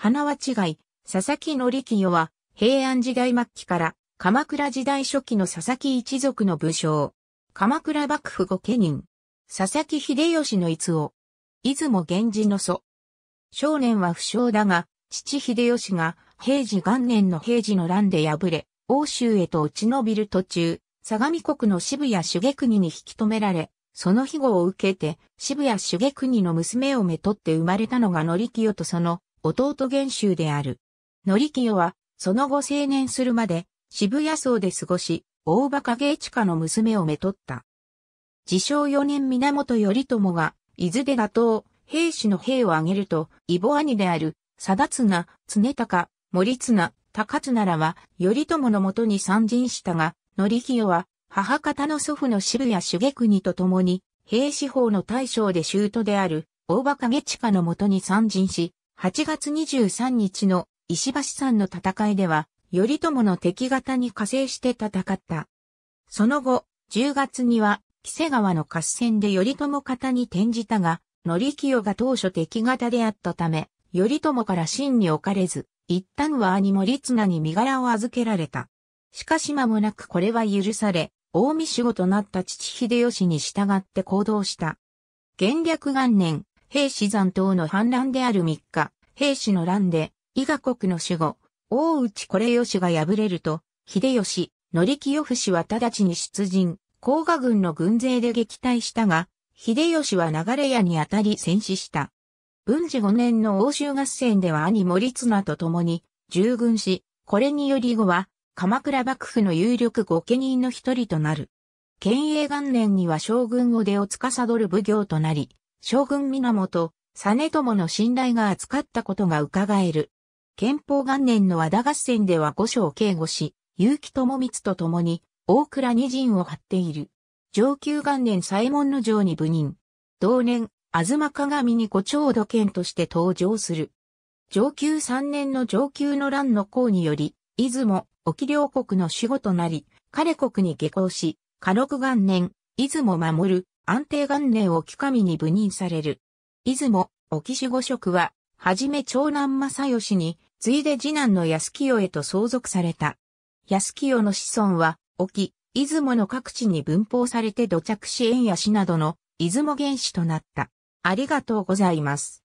花は違い、佐々木則清は、平安時代末期から、鎌倉時代初期の佐々木一族の武将。鎌倉幕府御家人。佐々木秀吉の逸夫。出雲源氏の祖。少年は不詳だが、父秀吉が、平治元年の平治の乱で敗れ、欧州へと落ち延びる途中、相模国の渋谷主下国に引き止められ、その庇護を受けて、渋谷主下国の娘をめとって生まれたのが則清とその弟元州である。則清は、その後青年するまで、渋谷荘で過ごし、大馬影地下の娘をめとった。自称四年源頼朝が、伊豆で打倒、兵士の兵を挙げると、イ母兄である、貞綱、常高、森綱、高綱らは、頼朝のもとに参陣したが、則清は、母方の祖父の渋谷茂国と共に、兵士法の大将で都である、大馬影地下のもとに参陣し、8月23日の石橋山の戦いでは、頼朝の敵方に加勢して戦った。その後、10月には、木瀬川の合戦で頼朝方に転じたが、則清が当初敵方であったため、頼朝から真に置かれず、一旦は兄立名に身柄を預けられた。しかし間もなくこれは許され、大見守護となった父秀吉に従って行動した。元略元年、兵士残党の反乱である3日、兵士の乱で、伊賀国の守護、大内これよしが敗れると、秀吉、則清伏は直ちに出陣、甲賀軍の軍勢で撃退したが、秀吉は流れ屋にあたり戦死した。文治5年の欧州合戦では兄森綱と共に従軍し、これにより後は鎌倉幕府の有力御家人の一人となる。県営元年には将軍を出を司る奉行となり、将軍源、実朝の信頼が厚かったことが伺える。憲法元年の和田合戦では五将警護し、結城友光と共に、大倉二陣を張っている。上級元年左衛門の城に部任。同年、妻鏡に五長土剣として登場する。上級三年の上級の乱の功により、出雲、沖領国の守護となり、彼国に下校し、家禄元年、出雲守る、安定元年沖上に部任される。出雲、沖守護職は、はじめ長男正義に、次いで次男の安清へと相続された。安清の子孫は、沖、出雲の各地に分布されて土着支援や市などの出雲原始となった。ありがとうございます。